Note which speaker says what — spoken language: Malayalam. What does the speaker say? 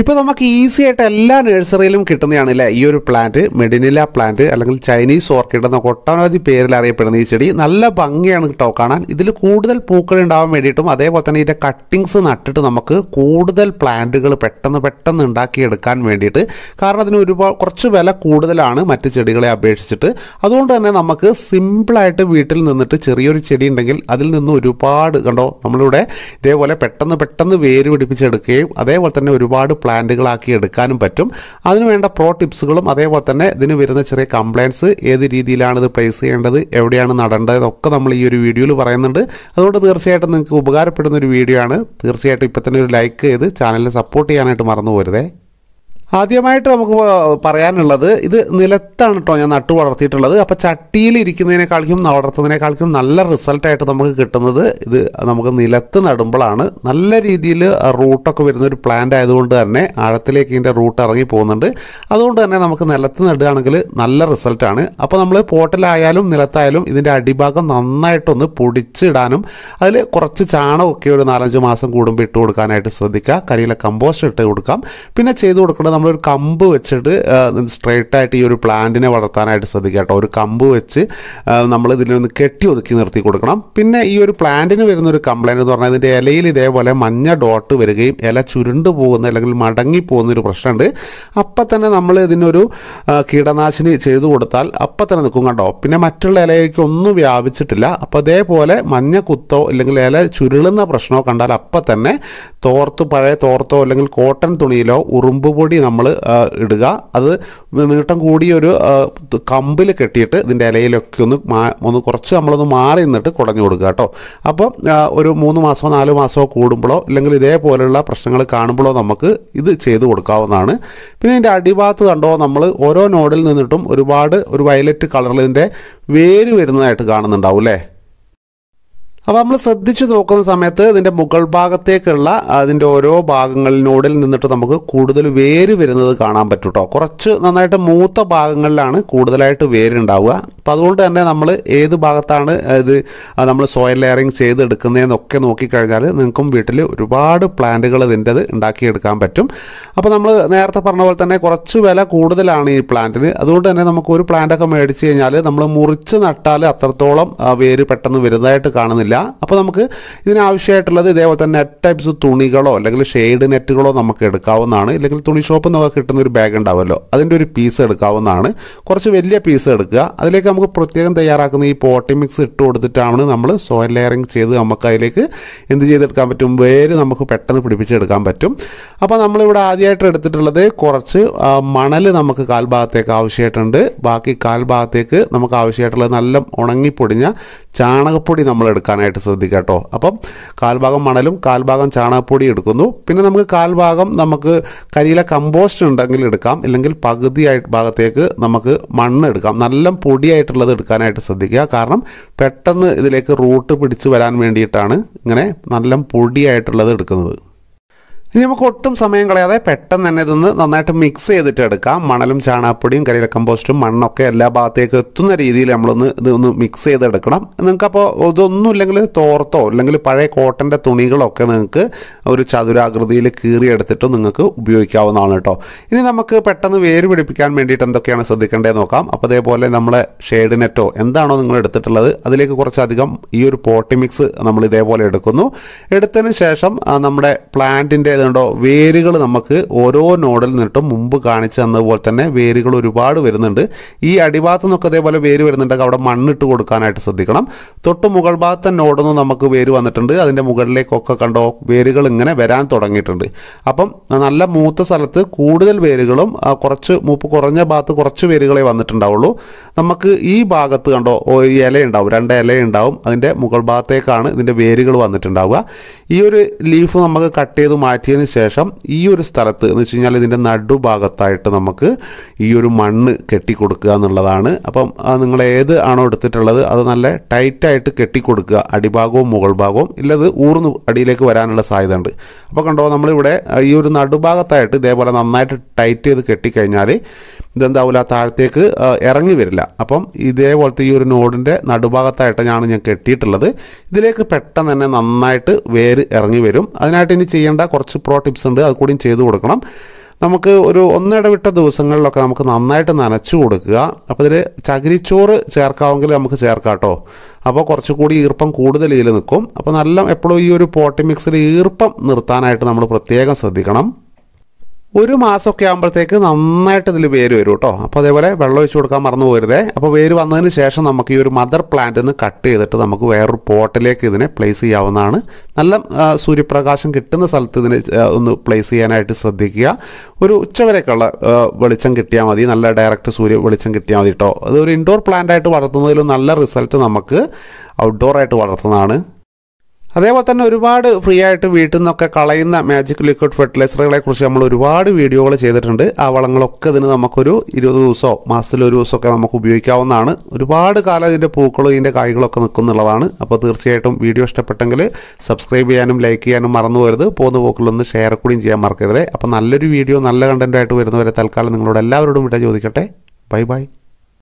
Speaker 1: ഇപ്പോൾ നമുക്ക് ഈസി ആയിട്ട് എല്ലാ നഴ്സറിയിലും കിട്ടുന്നതാണ് അല്ലേ ഈ ഒരു പ്ലാന്റ് മെഡിനില പ്ലാന്റ് അല്ലെങ്കിൽ ചൈനീസ് ഓർക്കിഡ് എന്നൊക്കെ ഒട്ടനവധി പേരിൽ അറിയപ്പെടുന്ന ഈ ചെടി നല്ല ഭംഗിയാണ് കേട്ടോ കാണാൻ ഇതിൽ കൂടുതൽ പൂക്കൾ ഉണ്ടാവാൻ വേണ്ടിയിട്ടും അതേപോലെ തന്നെ ഇതിൻ്റെ കട്ടിങ്സ് നട്ടിട്ട് നമുക്ക് കൂടുതൽ പ്ലാന്റുകൾ പെട്ടെന്ന് പെട്ടെന്ന് ഉണ്ടാക്കിയെടുക്കാൻ വേണ്ടിയിട്ട് കാരണം അതിന് ഒരുപാട് കുറച്ച് വില കൂടുതലാണ് മറ്റ് ചെടികളെ അപേക്ഷിച്ചിട്ട് അതുകൊണ്ട് തന്നെ നമുക്ക് സിമ്പിളായിട്ട് വീട്ടിൽ നിന്നിട്ട് ചെറിയൊരു ചെടി ഉണ്ടെങ്കിൽ അതിൽ നിന്ന് ഒരുപാട് കണ്ടോ നമ്മളിവിടെ ഇതേപോലെ പെട്ടെന്ന് പെട്ടെന്ന് വേര് പിടിപ്പിച്ചെടുക്കുകയും അതേപോലെ തന്നെ ഒരുപാട് പ്ലാന്റുകളാക്കി എടുക്കാനും പറ്റും അതിനുവേണ്ട പ്രോ ടിപ്സുകളും അതേപോലെ തന്നെ ഇതിന് വരുന്ന ചെറിയ കംപ്ലയൻസ് ഏത് രീതിയിലാണ് ഇത് പ്ലേസ് ചെയ്യേണ്ടത് എവിടെയാണ് നടേണ്ടത് ഒക്കെ നമ്മൾ ഈ ഒരു വീഡിയോയിൽ പറയുന്നുണ്ട് അതുകൊണ്ട് തീർച്ചയായിട്ടും നിങ്ങൾക്ക് ഉപകാരപ്പെടുന്ന ഒരു വീഡിയോ ആണ് തീർച്ചയായിട്ടും ഇപ്പം തന്നെ ഒരു ലൈക്ക് ചെയ്ത് ചാനലിനെ സപ്പോർട്ട് ചെയ്യാനായിട്ട് മറന്നു പോരുതേ ആദ്യമായിട്ട് നമുക്ക് പറയാനുള്ളത് ഇത് നിലത്താണ് കേട്ടോ ഞാൻ നട്ടു വളർത്തിയിട്ടുള്ളത് അപ്പോൾ ചട്ടിയിൽ ഇരിക്കുന്നതിനേക്കാൾക്കും വളർത്തുന്നതിനേക്കാളും നല്ല റിസൾട്ടായിട്ട് നമുക്ക് കിട്ടുന്നത് ഇത് നമുക്ക് നിലത്ത് നടുമ്പോഴാണ് നല്ല രീതിയിൽ റൂട്ടൊക്കെ വരുന്ന ഒരു പ്ലാന്റ് ആയതുകൊണ്ട് തന്നെ ആഴത്തിലേക്ക് ഇതിൻ്റെ റൂട്ട് ഇറങ്ങി പോകുന്നുണ്ട് അതുകൊണ്ട് തന്നെ നമുക്ക് നിലത്ത് നടുകയാണെങ്കിൽ നല്ല റിസൾട്ടാണ് അപ്പോൾ നമ്മൾ പോട്ടിലായാലും നിലത്തായാലും ഇതിൻ്റെ അടിഭാഗം നന്നായിട്ടൊന്ന് പൊടിച്ചിടാനും അതിൽ കുറച്ച് ചാണകമൊക്കെ ഒരു നാലഞ്ച് മാസം കൂടുമ്പോൾ ഇട്ട് കൊടുക്കാനായിട്ട് ശ്രദ്ധിക്കുക കരിയിലെ കമ്പോസ്റ്റ് ഇട്ട് കൊടുക്കാം പിന്നെ ചെയ്തു കൊടുക്കേണ്ടത് നമ്മളൊരു കമ്പ് വെച്ചിട്ട് സ്ട്രൈറ്റ് ആയിട്ട് ഈ ഒരു പ്ലാന്റിനെ വളർത്താനായിട്ട് ശ്രദ്ധിക്കുക കേട്ടോ ഒരു കമ്പ് വെച്ച് നമ്മൾ ഇതിലൊന്ന് കെട്ടി ഒതുക്കി നിർത്തി കൊടുക്കണം പിന്നെ ഈ ഒരു പ്ലാന്റിന് വരുന്ന ഒരു കംപ്ലൈൻറ്റ് എന്ന് പറഞ്ഞാൽ ഇതിൻ്റെ ഇലയിൽ ഇതേപോലെ മഞ്ഞ ഡോട്ട് വരികയും ഇല ചുരുണ്ട് പോകുന്ന അല്ലെങ്കിൽ മടങ്ങി പോകുന്ന ഒരു പ്രശ്നമുണ്ട് അപ്പം തന്നെ നമ്മൾ ഇതിനൊരു കീടനാശിനി ചെയ്തു കൊടുത്താൽ അപ്പം തന്നെ നിൽക്കും കണ്ടോ പിന്നെ മറ്റുള്ള ഇലയിലേക്ക് ഒന്നും വ്യാപിച്ചിട്ടില്ല അപ്പോൾ അതേപോലെ മഞ്ഞ കുത്തോ അല്ലെങ്കിൽ ഇല ചുരുളുന്ന പ്രശ്നമോ കണ്ടാൽ അപ്പം തന്നെ തോർത്ത് പഴയ തോർത്തോ അല്ലെങ്കിൽ കോട്ടൺ തുണിയിലോ ഉറുമ്പ് പൊടി നമ്മൾ ഇടുക അത് നീട്ടം കൂടിയൊരു ഒരു കമ്പിൽ കെട്ടിയിട്ട് ഇതിൻ്റെ ഇലയിലൊക്കെ ഒന്ന് മാ ഒന്ന് കുറച്ച് നമ്മളൊന്ന് മാറി നിന്നിട്ട് കുടഞ്ഞു കൊടുക്കുക കേട്ടോ അപ്പോൾ ഒരു മൂന്ന് മാസമോ നാല് മാസമോ കൂടുമ്പോഴോ ഇല്ലെങ്കിൽ ഇതേപോലെയുള്ള പ്രശ്നങ്ങൾ കാണുമ്പോഴോ നമുക്ക് ഇത് ചെയ്തു കൊടുക്കാവുന്നതാണ് പിന്നെ ഇതിൻ്റെ അടിഭാഗത്ത് കണ്ടോ നമ്മൾ ഓരോ നോഡിൽ നിന്നിട്ടും ഒരുപാട് ഒരു വയലറ്റ് കളറിൽ ഇതിൻ്റെ വേര് വരുന്നതായിട്ട് കാണുന്നുണ്ടാവും അല്ലേ അപ്പോൾ നമ്മൾ ശ്രദ്ധിച്ച് നോക്കുന്ന സമയത്ത് ഇതിൻ്റെ മുകൾ ഭാഗത്തേക്കുള്ള അതിൻ്റെ ഓരോ ഭാഗങ്ങളിനോടിൽ നിന്നിട്ട് നമുക്ക് കൂടുതൽ വേര് വരുന്നത് കാണാൻ പറ്റും കേട്ടോ കുറച്ച് നന്നായിട്ട് മൂത്ത ഭാഗങ്ങളിലാണ് കൂടുതലായിട്ട് വേരുണ്ടാവുക അപ്പോൾ അതുകൊണ്ട് തന്നെ നമ്മൾ ഏത് ഭാഗത്താണ് ഇത് നമ്മൾ സോയിൽ ലെയറിങ് ചെയ്തെടുക്കുന്നതെന്നൊക്കെ നോക്കിക്കഴിഞ്ഞാൽ നിങ്ങൾക്കും വീട്ടിൽ ഒരുപാട് പ്ലാന്റുകൾ ഇതിൻ്റെത് ഉണ്ടാക്കിയെടുക്കാൻ പറ്റും അപ്പോൾ നമ്മൾ നേരത്തെ പറഞ്ഞ പോലെ തന്നെ കുറച്ച് വില കൂടുതലാണ് ഈ പ്ലാന്റിന് അതുകൊണ്ട് തന്നെ നമുക്ക് ഒരു പ്ലാന്റൊക്കെ മേടിച്ച് കഴിഞ്ഞാൽ നമ്മൾ മുറിച്ച് നട്ടാൽ അത്രത്തോളം വേര് പെട്ടെന്ന് വരുന്നതായിട്ട് കാണുന്നില്ല അപ്പോൾ നമുക്ക് ഇതിനാവശ്യമായിട്ടുള്ളത് ഇതേപോലെ തന്നെ നെറ്റ് ടൈപ്സ് തുണികളോ അല്ലെങ്കിൽ ഷെയ്ഡ് നെറ്റുകളോ നമുക്ക് എടുക്കാവുന്നതാണ് ഇല്ലെങ്കിൽ തുണി ഷോപ്പിൽ നിന്നൊക്കെ കിട്ടുന്ന ഒരു ബാഗ് ഉണ്ടാവുമല്ലോ അതിൻ്റെ ഒരു പീസ് എടുക്കാവുന്നതാണ് കുറച്ച് വലിയ പീസ് എടുക്കുക അതിലേക്ക് നമുക്ക് പ്രത്യേകം തയ്യാറാക്കുന്ന ഈ പോട്ടി മിക്സ് ഇട്ട് കൊടുത്തിട്ടാണ് നമ്മൾ സോയിൽ ലെയറിങ് ചെയ്ത് നമുക്ക് അതിലേക്ക് എന്ത് ചെയ്തെടുക്കാൻ പറ്റും വേര് നമുക്ക് പെട്ടെന്ന് പിടിപ്പിച്ചെടുക്കാൻ പറ്റും അപ്പോൾ നമ്മളിവിടെ ആദ്യമായിട്ട് എടുത്തിട്ടുള്ളത് കുറച്ച് മണൽ നമുക്ക് കാൽഭാഗത്തേക്ക് ആവശ്യമായിട്ടുണ്ട് ബാക്കി കാൽഭാഗത്തേക്ക് നമുക്ക് ആവശ്യമായിട്ടുള്ളത് നല്ല ഉണങ്ങിപ്പൊടിഞ്ഞ ചാണകപ്പൊടി നമ്മൾ എടുക്കാൻ എടുക്കാനായിട്ട് ശ്രദ്ധിക്കുക കേട്ടോ അപ്പം കാൽഭാഗം മണലും കാൽഭാഗം ചാണകപ്പൊടി എടുക്കുന്നു പിന്നെ നമുക്ക് കാൽഭാഗം നമുക്ക് കരിയിലെ കമ്പോസ്റ്റ് ഉണ്ടെങ്കിൽ എടുക്കാം ഇല്ലെങ്കിൽ പകുതിയായിട്ട് ഭാഗത്തേക്ക് നമുക്ക് മണ്ണ് എടുക്കാം നല്ല പൊടിയായിട്ടുള്ളത് എടുക്കാനായിട്ട് ശ്രദ്ധിക്കുക കാരണം പെട്ടെന്ന് ഇതിലേക്ക് റൂട്ട് പിടിച്ചു വരാൻ വേണ്ടിയിട്ടാണ് ഇങ്ങനെ നല്ല പൊടിയായിട്ടുള്ളത് എടുക്കുന്നത് ഇനി നമുക്ക് ഒട്ടും സമയം കളയാതെ പെട്ടെന്ന് തന്നെ ഇതൊന്ന് നന്നായിട്ട് മിക്സ് ചെയ്തിട്ട് എടുക്കാം മണലും ചാണാപ്പൊടിയും കരിയില കമ്പോസ്റ്റും മണ്ണൊക്കെ എല്ലാ ഭാഗത്തേക്ക് എത്തുന്ന രീതിയിൽ നമ്മളൊന്ന് ഇതൊന്ന് മിക്സ് ചെയ്തെടുക്കണം നിങ്ങൾക്കപ്പോൾ ഇതൊന്നും ഇല്ലെങ്കിൽ തോർത്തോ അല്ലെങ്കിൽ പഴയ കോട്ടൻ്റെ തുണികളൊക്കെ നിങ്ങൾക്ക് ഒരു ചതുരാകൃതിയിൽ കീറിയെടുത്തിട്ട് നിങ്ങൾക്ക് ഉപയോഗിക്കാവുന്നതാണ് കേട്ടോ ഇനി നമുക്ക് പെട്ടെന്ന് വേര് പിടിപ്പിക്കാൻ വേണ്ടിയിട്ട് എന്തൊക്കെയാണ് ശ്രദ്ധിക്കേണ്ടത് നോക്കാം അപ്പോൾ അതേപോലെ നമ്മളെ ഷെയ്ഡ് നെറ്റോ എന്താണോ നിങ്ങൾ എടുത്തിട്ടുള്ളത് അതിലേക്ക് കുറച്ചധികം ഈ ഒരു പോട്ടി മിക്സ് നമ്മൾ ഇതേപോലെ എടുക്കുന്നു എടുത്തതിന് ശേഷം നമ്മുടെ പ്ലാന്റിൻ്റെ ആയതുകൊണ്ടോ വേരുകൾ നമുക്ക് ഓരോ നോഡിൽ നിന്നിട്ടും മുമ്പ് കാണിച്ചു തന്നതുപോലെ തന്നെ വേരുകൾ ഒരുപാട് വരുന്നുണ്ട് ഈ അടിഭാഗത്തു നിന്നൊക്കെ അതേപോലെ വേര് വരുന്നുണ്ടെങ്കിൽ അവിടെ മണ്ണിട്ട് കൊടുക്കാനായിട്ട് ശ്രദ്ധിക്കണം തൊട്ട് മുകൾ ഭാഗത്തെ നോഡൊന്നും നമുക്ക് വേര് വന്നിട്ടുണ്ട് അതിൻ്റെ മുകളിലേക്കൊക്കെ കണ്ടോ വേരുകൾ ഇങ്ങനെ വരാൻ തുടങ്ങിയിട്ടുണ്ട് അപ്പം നല്ല മൂത്ത സ്ഥലത്ത് കൂടുതൽ വേരുകളും കുറച്ച് മൂപ്പ് കുറഞ്ഞ ഭാഗത്ത് കുറച്ച് വേരുകളെ വന്നിട്ടുണ്ടാവുള്ളൂ നമുക്ക് ഈ ഭാഗത്ത് കണ്ടോ ഇല രണ്ട് ഇലയുണ്ടാവും അതിൻ്റെ മുകൾ ഭാഗത്തേക്കാണ് ഇതിൻ്റെ വേരുകൾ വന്നിട്ടുണ്ടാവുക ഈ ഒരു ലീഫ് നമുക്ക് കട്ട് ചെയ്ത് മാറ്റി മാറ്റിയതിന് ശേഷം ഈ ഒരു സ്ഥലത്ത് എന്ന് വെച്ച് കഴിഞ്ഞാൽ ഇതിൻ്റെ നടുഭാഗത്തായിട്ട് നമുക്ക് ഈ ഒരു മണ്ണ് കെട്ടിക്കൊടുക്കുക എന്നുള്ളതാണ് അപ്പം നിങ്ങൾ ഏത് ആണോ എടുത്തിട്ടുള്ളത് അത് നല്ല ടൈറ്റായിട്ട് കെട്ടിക്കൊടുക്കുക അടിഭാഗവും മുകൾ ഭാഗവും ഇല്ലത് ഊർന്ന് അടിയിലേക്ക് വരാനുള്ള സാധ്യത ഉണ്ട് അപ്പോൾ കണ്ടോ നമ്മളിവിടെ ഈ ഒരു നടുഭാഗത്തായിട്ട് ഇതേപോലെ നന്നായിട്ട് ടൈറ്റ് ചെയ്ത് കെട്ടിക്കഴിഞ്ഞാൽ ഇതെന്താവില്ല താഴത്തേക്ക് ഇറങ്ങി വരില്ല അപ്പം ഇതേപോലത്തെ ഈ ഒരു നോഡിൻ്റെ നടുഭാഗത്തായിട്ട് ഞാൻ ഞാൻ കെട്ടിയിട്ടുള്ളത് ഇതിലേക്ക് പെട്ടെന്ന് തന്നെ നന്നായിട്ട് വേര് ഇറങ്ങി വരും അതിനായിട്ട് ഇനി ചെയ്യേണ്ട കുറച്ച് പ്രോ ടിപ്സ് ഉണ്ട് അത് കൂടിയും ചെയ്തു കൊടുക്കണം നമുക്ക് ഒരു ഒന്നിടവിട്ട ദിവസങ്ങളിലൊക്കെ നമുക്ക് നന്നായിട്ട് നനച്ചു കൊടുക്കുക അപ്പോൾ ഇതിൽ ചകിരിച്ചോറ് ചേർക്കാമെങ്കിൽ നമുക്ക് ചേർക്കാം കേട്ടോ അപ്പോൾ കുറച്ചുകൂടി ഈർപ്പം കൂടുതൽ ഇതിൽ നിൽക്കും അപ്പോൾ നല്ല എപ്പോഴും ഈ ഒരു പോട്ടി മിക്സിൽ ഈർപ്പം നിർത്താനായിട്ട് നമ്മൾ പ്രത്യേകം ശ്രദ്ധിക്കണം ഒരു മാസമൊക്കെ ആകുമ്പോഴത്തേക്ക് നന്നായിട്ട് ഇതിൽ വേര് വരും കേട്ടോ അപ്പോൾ അതേപോലെ വെള്ളം ഒഴിച്ചു കൊടുക്കാൻ മറന്നു പോരുതേ അപ്പോൾ വേര് വന്നതിന് ശേഷം നമുക്ക് ഈ ഒരു മദർ പ്ലാന്റ് നിന്ന് കട്ട് ചെയ്തിട്ട് നമുക്ക് വേറൊരു പോട്ടിലേക്ക് ഇതിനെ പ്ലേസ് ചെയ്യാവുന്നതാണ് നല്ല സൂര്യപ്രകാശം കിട്ടുന്ന സ്ഥലത്ത് ഇതിനെ ഒന്ന് പ്ലേസ് ചെയ്യാനായിട്ട് ശ്രദ്ധിക്കുക ഒരു ഉച്ചവരെയൊക്കെയുള്ള വെളിച്ചം കിട്ടിയാൽ മതി നല്ല ഡയറക്റ്റ് സൂര്യ വെളിച്ചം കിട്ടിയാൽ മതി കേട്ടോ അത് ഒരു ഇൻഡോർ പ്ലാന്റ് ആയിട്ട് വളർത്തുന്നതിലും നല്ല റിസൾട്ട് നമുക്ക് ഔട്ട്ഡോർ ആയിട്ട് വളർത്തുന്നതാണ് അതേപോലെ തന്നെ ഒരുപാട് ഫ്രീ ആയിട്ട് വീട്ടിൽ നിന്നൊക്കെ കളയുന്ന മാജിക് ലിക്വിഡ് ഫെർട്ടിലൈസറുകളെ കുറിച്ച് നമ്മൾ ഒരുപാട് വീഡിയോകൾ ചെയ്തിട്ടുണ്ട് ആ വളങ്ങളൊക്കെ ഇതിന് നമുക്കൊരു ഇരുപത് ദിവസമോ മാസത്തിലൊരു ദിവസമൊക്കെ നമുക്ക് ഉപയോഗിക്കാവുന്നതാണ് ഒരുപാട് കാലം ഇതിൻ്റെ പൂക്കളും ഇതിൻ്റെ കായ്കളൊക്കെ നിൽക്കുന്നുള്ളതാണ് അപ്പോൾ തീർച്ചയായിട്ടും വീഡിയോ ഇഷ്ടപ്പെട്ടെങ്കിൽ സബ്സ്ക്രൈബ് ചെയ്യാനും ലൈക്ക് ചെയ്യാനും മറന്നു പോരുത് പോകുന്ന പോക്കിലൊന്ന് ഷെയർ കൂടിയും ചെയ്യാൻ മറക്കരുത് അപ്പോൾ നല്ലൊരു വീഡിയോ നല്ല കണ്ടൻറ്റായിട്ട് വരുന്നവരെ തൽക്കാലം നിങ്ങളോട് എല്ലാവരോടും വിട്ട ചോദിക്കട്ടെ ബൈ ബൈ